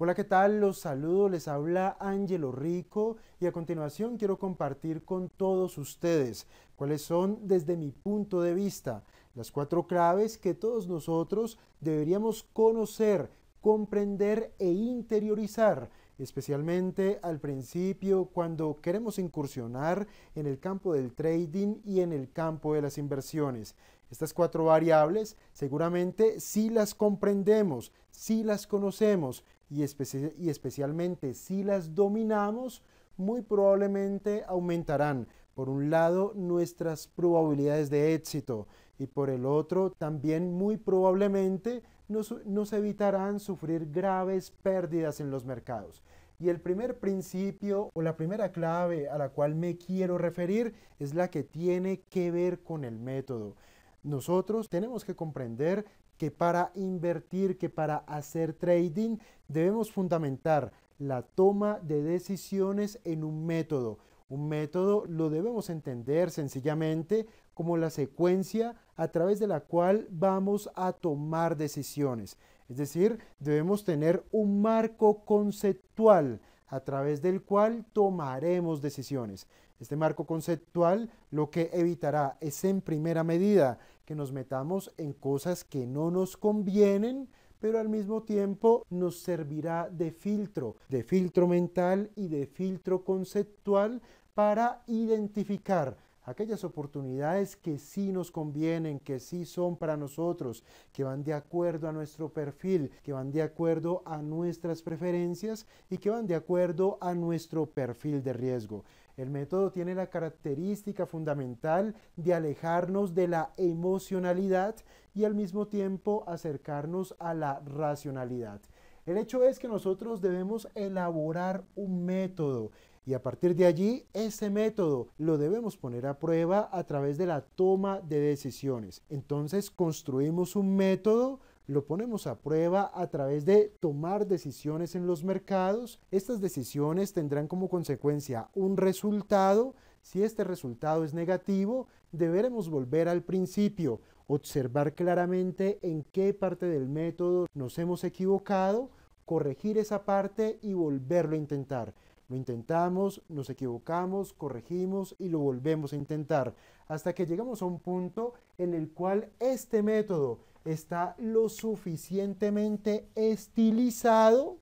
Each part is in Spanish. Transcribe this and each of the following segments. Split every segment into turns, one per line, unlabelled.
Hola, ¿qué tal? Los saludo, les habla Ángelo Rico y a continuación quiero compartir con todos ustedes cuáles son desde mi punto de vista las cuatro claves que todos nosotros deberíamos conocer, comprender e interiorizar, especialmente al principio cuando queremos incursionar en el campo del trading y en el campo de las inversiones. Estas cuatro variables seguramente si las comprendemos, si las conocemos, y, y especialmente si las dominamos, muy probablemente aumentarán, por un lado, nuestras probabilidades de éxito y por el otro, también muy probablemente nos, nos, evitarán sufrir graves pérdidas en los mercados. Y el primer principio o la primera clave a la cual me quiero referir es la que tiene que ver con el método. Nosotros tenemos que comprender que para invertir, que para hacer trading, debemos fundamentar la toma de decisiones en un método. Un método lo debemos entender sencillamente como la secuencia a través de la cual vamos a tomar decisiones. Es decir, debemos tener un marco conceptual a través del cual tomaremos decisiones. Este marco conceptual lo que evitará es en primera medida que nos metamos en cosas que no nos convienen, pero al mismo tiempo nos servirá de filtro, de filtro mental y de filtro conceptual para identificar aquellas oportunidades que sí nos convienen, que sí son para nosotros, que van de acuerdo a nuestro perfil, que van de acuerdo a nuestras preferencias y que van de acuerdo a nuestro perfil de riesgo. El método tiene la característica fundamental de alejarnos de la emocionalidad y al mismo tiempo acercarnos a la racionalidad. El hecho es que nosotros debemos elaborar un método y a partir de allí ese método lo debemos poner a prueba a través de la toma de decisiones. Entonces construimos un método lo ponemos a prueba a través de tomar decisiones en los mercados. Estas decisiones tendrán como consecuencia un resultado. Si este resultado es negativo, deberemos volver al principio, observar claramente en qué parte del método nos hemos equivocado, corregir esa parte y volverlo a intentar. Lo intentamos, nos equivocamos, corregimos y lo volvemos a intentar hasta que llegamos a un punto en el cual este método está lo suficientemente estilizado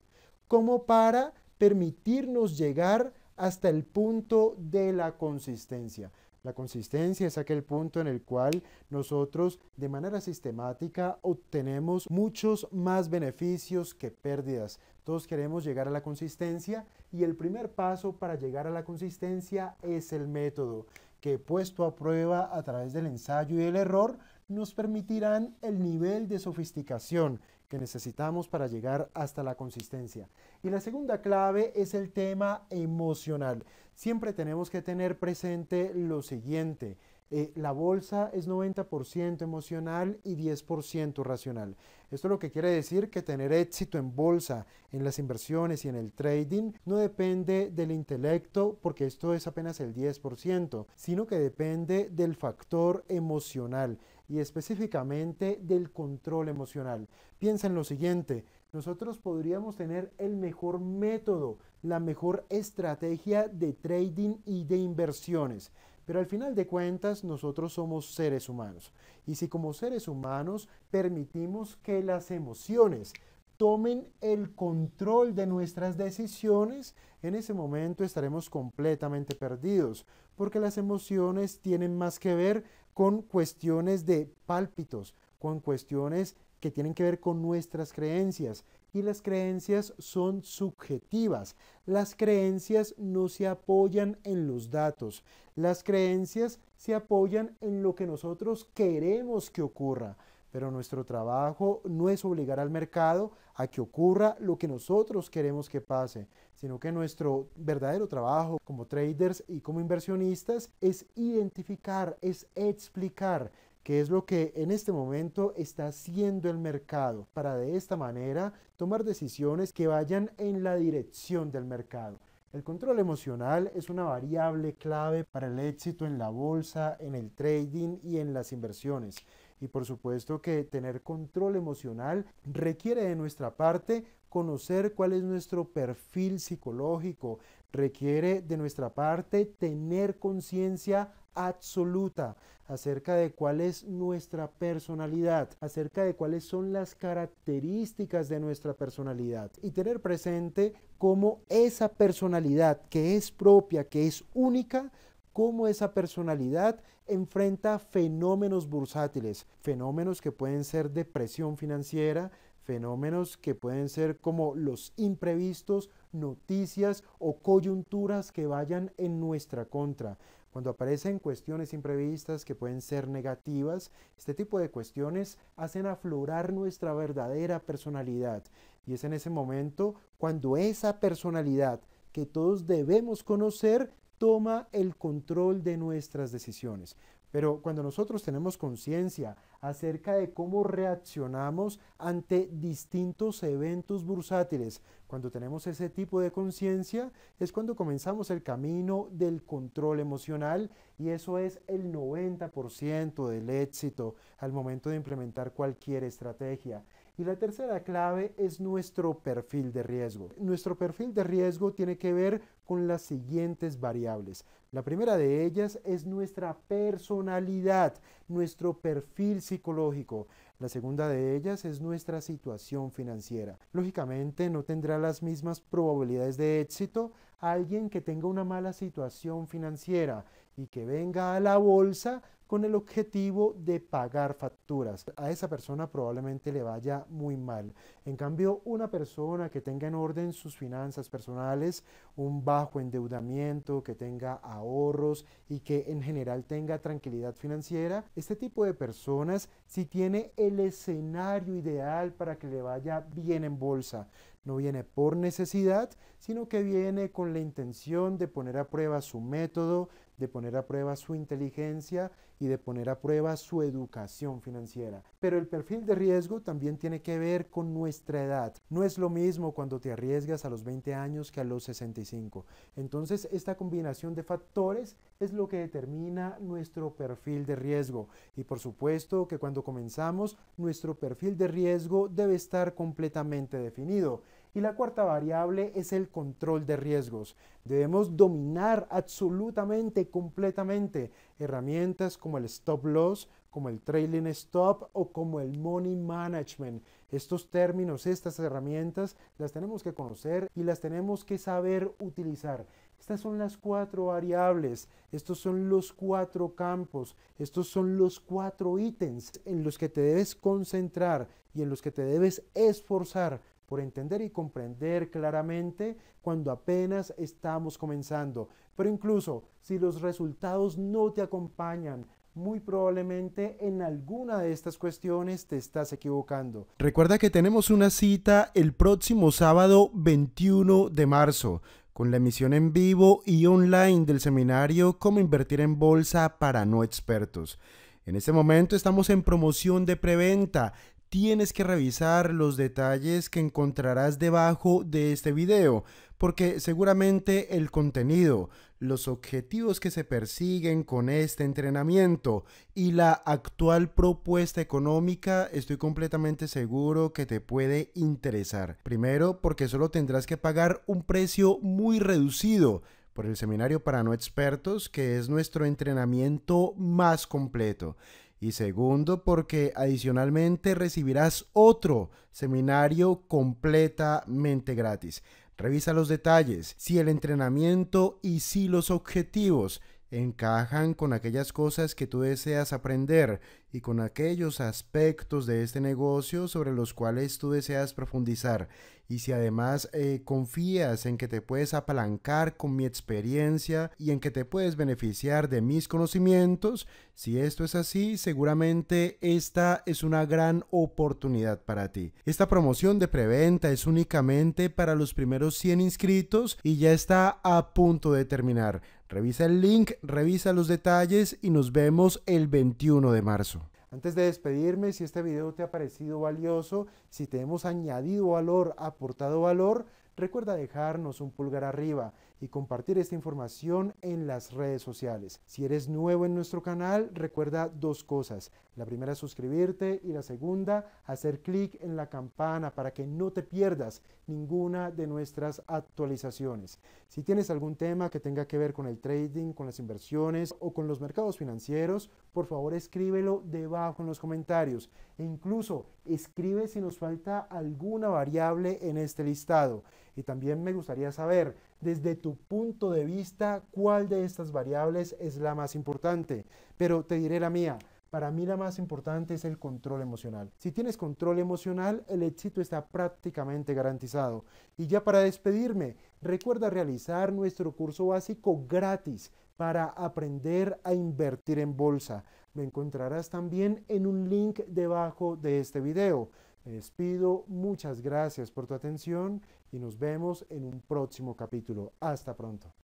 como para permitirnos llegar hasta el punto de la consistencia. La consistencia es aquel punto en el cual nosotros de manera sistemática obtenemos muchos más beneficios que pérdidas. Todos queremos llegar a la consistencia y el primer paso para llegar a la consistencia es el método que puesto a prueba a través del ensayo y el error nos permitirán el nivel de sofisticación que necesitamos para llegar hasta la consistencia. Y la segunda clave es el tema emocional. Siempre tenemos que tener presente lo siguiente. Eh, la bolsa es 90% emocional y 10% racional. Esto lo que quiere decir que tener éxito en bolsa, en las inversiones y en el trading no depende del intelecto, porque esto es apenas el 10%, sino que depende del factor emocional y específicamente del control emocional. Piensa en lo siguiente, nosotros podríamos tener el mejor método, la mejor estrategia de trading y de inversiones, pero al final de cuentas nosotros somos seres humanos y si como seres humanos permitimos que las emociones tomen el control de nuestras decisiones, en ese momento estaremos completamente perdidos, porque las emociones tienen más que ver con cuestiones de pálpitos, con cuestiones que tienen que ver con nuestras creencias. Y las creencias son subjetivas. Las creencias no se apoyan en los datos. Las creencias se apoyan en lo que nosotros queremos que ocurra. Pero nuestro trabajo no es obligar al mercado a que ocurra lo que nosotros queremos que pase, sino que nuestro verdadero trabajo como traders y como inversionistas es identificar, es explicar qué es lo que en este momento está haciendo el mercado para de esta manera tomar decisiones que vayan en la dirección del mercado. El control emocional es una variable clave para el éxito en la bolsa, en el trading y en las inversiones. Y por supuesto que tener control emocional requiere de nuestra parte conocer cuál es nuestro perfil psicológico, requiere de nuestra parte tener conciencia absoluta acerca de cuál es nuestra personalidad, acerca de cuáles son las características de nuestra personalidad y tener presente cómo esa personalidad que es propia, que es única, cómo esa personalidad enfrenta fenómenos bursátiles, fenómenos que pueden ser depresión financiera, fenómenos que pueden ser como los imprevistos, noticias o coyunturas que vayan en nuestra contra. Cuando aparecen cuestiones imprevistas que pueden ser negativas, este tipo de cuestiones hacen aflorar nuestra verdadera personalidad. Y es en ese momento cuando esa personalidad que todos debemos conocer toma el control de nuestras decisiones. Pero cuando nosotros tenemos conciencia acerca de cómo reaccionamos ante distintos eventos bursátiles, cuando tenemos ese tipo de conciencia, es cuando comenzamos el camino del control emocional y eso es el 90% del éxito al momento de implementar cualquier estrategia. Y la tercera clave es nuestro perfil de riesgo. Nuestro perfil de riesgo tiene que ver con las siguientes variables. La primera de ellas es nuestra personalidad, nuestro perfil psicológico. La segunda de ellas es nuestra situación financiera. Lógicamente no tendrá las mismas probabilidades de éxito alguien que tenga una mala situación financiera y que venga a la bolsa con el objetivo de pagar facturas. A esa persona probablemente le vaya muy mal. En cambio, una persona que tenga en orden sus finanzas personales, un bajo endeudamiento, que tenga ahorros y que en general tenga tranquilidad financiera, este tipo de personas si tiene el escenario ideal para que le vaya bien en bolsa. No viene por necesidad, sino que viene con la intención de poner a prueba su método, de poner a prueba su inteligencia y de poner a prueba su educación financiera. Pero el perfil de riesgo también tiene que ver con nuestra edad. No es lo mismo cuando te arriesgas a los 20 años que a los 65. Entonces esta combinación de factores es lo que determina nuestro perfil de riesgo. Y por supuesto que cuando comenzamos, nuestro perfil de riesgo debe estar completamente definido. Y la cuarta variable es el control de riesgos. Debemos dominar absolutamente, completamente herramientas como el stop loss, como el trailing stop o como el money management. Estos términos, estas herramientas, las tenemos que conocer y las tenemos que saber utilizar. Estas son las cuatro variables, estos son los cuatro campos, estos son los cuatro ítems en los que te debes concentrar y en los que te debes esforzar por entender y comprender claramente cuando apenas estamos comenzando. Pero incluso si los resultados no te acompañan, muy probablemente en alguna de estas cuestiones te estás equivocando. Recuerda que tenemos una cita el próximo sábado 21 de marzo con la emisión en vivo y online del seminario Cómo invertir en bolsa para no expertos. En este momento estamos en promoción de preventa tienes que revisar los detalles que encontrarás debajo de este video, porque seguramente el contenido, los objetivos que se persiguen con este entrenamiento y la actual propuesta económica estoy completamente seguro que te puede interesar. Primero, porque solo tendrás que pagar un precio muy reducido por el seminario para no expertos, que es nuestro entrenamiento más completo y segundo porque adicionalmente recibirás otro seminario completamente gratis. Revisa los detalles, si el entrenamiento y si los objetivos encajan con aquellas cosas que tú deseas aprender y con aquellos aspectos de este negocio sobre los cuales tú deseas profundizar. Y si además eh, confías en que te puedes apalancar con mi experiencia y en que te puedes beneficiar de mis conocimientos, si esto es así, seguramente esta es una gran oportunidad para ti. Esta promoción de preventa es únicamente para los primeros 100 inscritos y ya está a punto de terminar. Revisa el link, revisa los detalles y nos vemos el 21 de marzo. Antes de despedirme, si este video te ha parecido valioso, si te hemos añadido valor, aportado valor, recuerda dejarnos un pulgar arriba y compartir esta información en las redes sociales. Si eres nuevo en nuestro canal, recuerda dos cosas. La primera es suscribirte y la segunda, hacer clic en la campana para que no te pierdas ninguna de nuestras actualizaciones. Si tienes algún tema que tenga que ver con el trading, con las inversiones o con los mercados financieros, por favor escríbelo debajo en los comentarios e incluso escribe si nos falta alguna variable en este listado. Y también me gustaría saber desde tu punto de vista, ¿cuál de estas variables es la más importante? Pero te diré la mía. Para mí la más importante es el control emocional. Si tienes control emocional, el éxito está prácticamente garantizado. Y ya para despedirme, recuerda realizar nuestro curso básico gratis para aprender a invertir en bolsa. Lo encontrarás también en un link debajo de este video. Les pido muchas gracias por tu atención y nos vemos en un próximo capítulo. Hasta pronto.